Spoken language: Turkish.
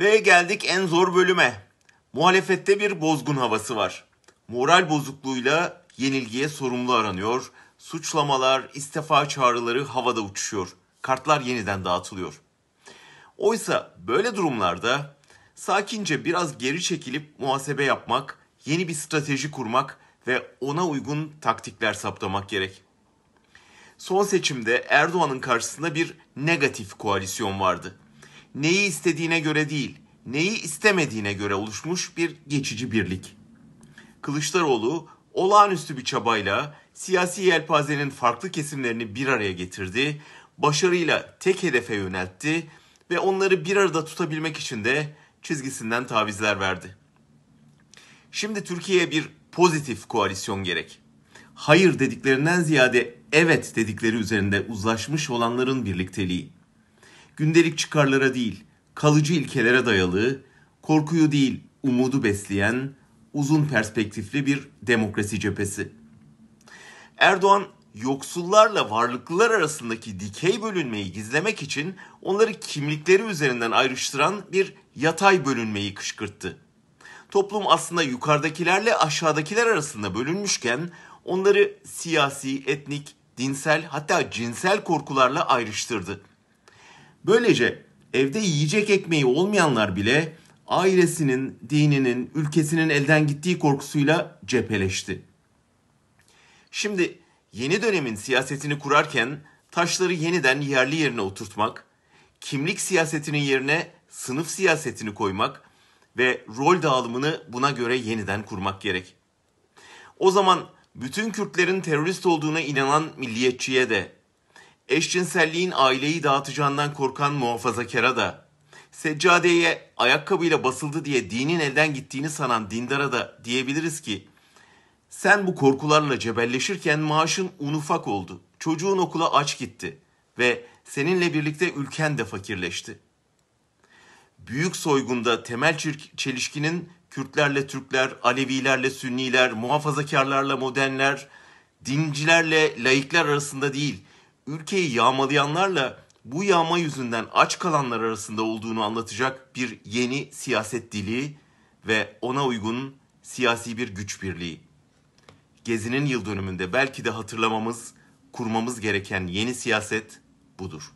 Ve geldik en zor bölüme. Muhalefette bir bozgun havası var. Moral bozukluğuyla yenilgiye sorumlu aranıyor. Suçlamalar, istifa çağrıları havada uçuşuyor. Kartlar yeniden dağıtılıyor. Oysa böyle durumlarda sakince biraz geri çekilip muhasebe yapmak, yeni bir strateji kurmak ve ona uygun taktikler saptamak gerek. Son seçimde Erdoğan'ın karşısında bir negatif koalisyon vardı neyi istediğine göre değil, neyi istemediğine göre oluşmuş bir geçici birlik. Kılıçdaroğlu olağanüstü bir çabayla siyasi yelpazenin farklı kesimlerini bir araya getirdi, başarıyla tek hedefe yöneltti ve onları bir arada tutabilmek için de çizgisinden tavizler verdi. Şimdi Türkiye'ye bir pozitif koalisyon gerek. Hayır dediklerinden ziyade evet dedikleri üzerinde uzlaşmış olanların birlikteliği gündelik çıkarlara değil, kalıcı ilkelere dayalı, korkuyu değil, umudu besleyen, uzun perspektifli bir demokrasi cephesi. Erdoğan yoksullarla varlıklılar arasındaki dikey bölünmeyi gizlemek için onları kimlikleri üzerinden ayrıştıran bir yatay bölünmeyi kışkırttı. Toplum aslında yukarıdakilerle aşağıdakiler arasında bölünmüşken onları siyasi, etnik, dinsel hatta cinsel korkularla ayrıştırdı. Böylece evde yiyecek ekmeği olmayanlar bile ailesinin, dininin, ülkesinin elden gittiği korkusuyla cepheleşti. Şimdi yeni dönemin siyasetini kurarken taşları yeniden yerli yerine oturtmak, kimlik siyasetinin yerine sınıf siyasetini koymak ve rol dağılımını buna göre yeniden kurmak gerek. O zaman bütün Kürtlerin terörist olduğuna inanan milliyetçiye de Eşcinselliğin aileyi dağıtacağından korkan muhafazakara da, seccadeye ayakkabıyla basıldı diye dinin elden gittiğini sanan dindara da diyebiliriz ki, sen bu korkularla cebelleşirken maaşın un ufak oldu, çocuğun okula aç gitti ve seninle birlikte ülken de fakirleşti. Büyük soygunda temel çelişkinin Kürtlerle Türkler, Alevilerle Sünniler, muhafazakarlarla modernler, dincilerle laikler arasında değil, ülkeyi yağmalayanlarla bu yağma yüzünden aç kalanlar arasında olduğunu anlatacak bir yeni siyaset dili ve ona uygun siyasi bir güç birliği. Gezi'nin yıl dönümünde belki de hatırlamamız, kurmamız gereken yeni siyaset budur.